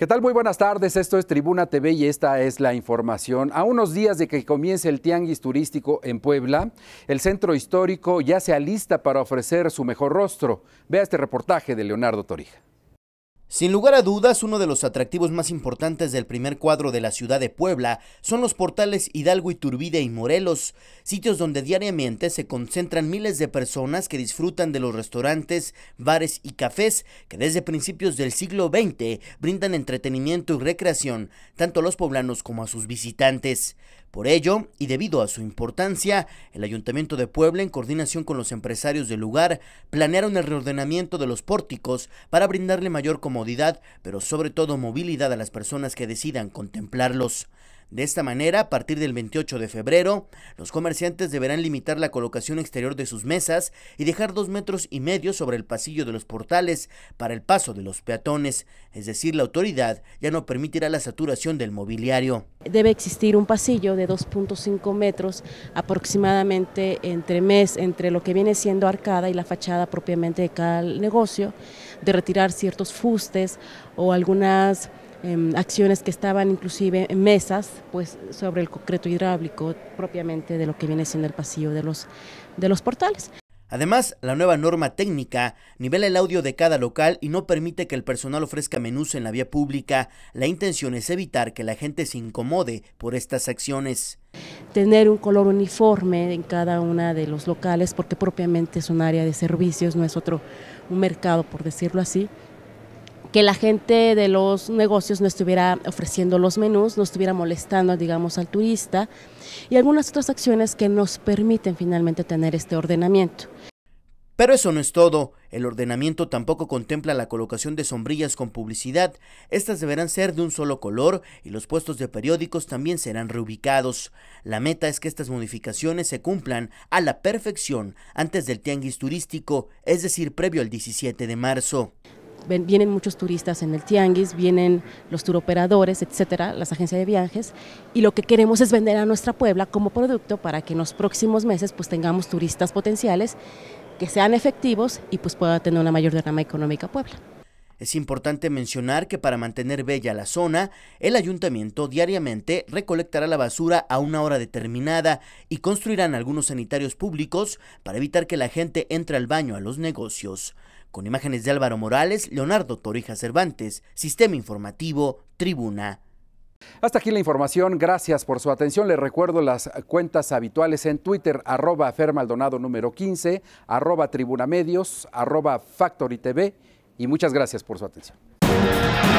¿Qué tal? Muy buenas tardes, esto es Tribuna TV y esta es la información. A unos días de que comience el Tianguis Turístico en Puebla, el centro histórico ya se alista para ofrecer su mejor rostro. Vea este reportaje de Leonardo Torija. Sin lugar a dudas, uno de los atractivos más importantes del primer cuadro de la ciudad de Puebla son los portales Hidalgo, y Turbide y Morelos, sitios donde diariamente se concentran miles de personas que disfrutan de los restaurantes, bares y cafés que desde principios del siglo XX brindan entretenimiento y recreación tanto a los poblanos como a sus visitantes. Por ello, y debido a su importancia, el Ayuntamiento de Puebla, en coordinación con los empresarios del lugar, planearon el reordenamiento de los pórticos para brindarle mayor comodidad, pero sobre todo movilidad a las personas que decidan contemplarlos. De esta manera, a partir del 28 de febrero, los comerciantes deberán limitar la colocación exterior de sus mesas y dejar dos metros y medio sobre el pasillo de los portales para el paso de los peatones, es decir, la autoridad ya no permitirá la saturación del mobiliario. Debe existir un pasillo de 2.5 metros aproximadamente entre mes, entre lo que viene siendo arcada y la fachada propiamente de cada negocio, de retirar ciertos fustes o algunas Em, acciones que estaban inclusive en mesas pues, sobre el concreto hidráulico propiamente de lo que viene siendo el pasillo de los, de los portales. Además, la nueva norma técnica nivela el audio de cada local y no permite que el personal ofrezca menús en la vía pública. La intención es evitar que la gente se incomode por estas acciones. Tener un color uniforme en cada uno de los locales porque propiamente es un área de servicios, no es otro un mercado por decirlo así que la gente de los negocios no estuviera ofreciendo los menús, no estuviera molestando, digamos, al turista y algunas otras acciones que nos permiten finalmente tener este ordenamiento. Pero eso no es todo. El ordenamiento tampoco contempla la colocación de sombrillas con publicidad. Estas deberán ser de un solo color y los puestos de periódicos también serán reubicados. La meta es que estas modificaciones se cumplan a la perfección antes del tianguis turístico, es decir, previo al 17 de marzo vienen muchos turistas en el tianguis, vienen los turoperadores, etcétera, las agencias de viajes, y lo que queremos es vender a nuestra Puebla como producto para que en los próximos meses pues tengamos turistas potenciales que sean efectivos y pues pueda tener una mayor derrama económica Puebla. Es importante mencionar que para mantener bella la zona, el ayuntamiento diariamente recolectará la basura a una hora determinada y construirán algunos sanitarios públicos para evitar que la gente entre al baño a los negocios. Con imágenes de Álvaro Morales, Leonardo Torija Cervantes, Sistema Informativo, Tribuna. Hasta aquí la información, gracias por su atención. Les recuerdo las cuentas habituales en Twitter, arroba número 15, arroba tribunamedios, arroba factory TV y muchas gracias por su atención.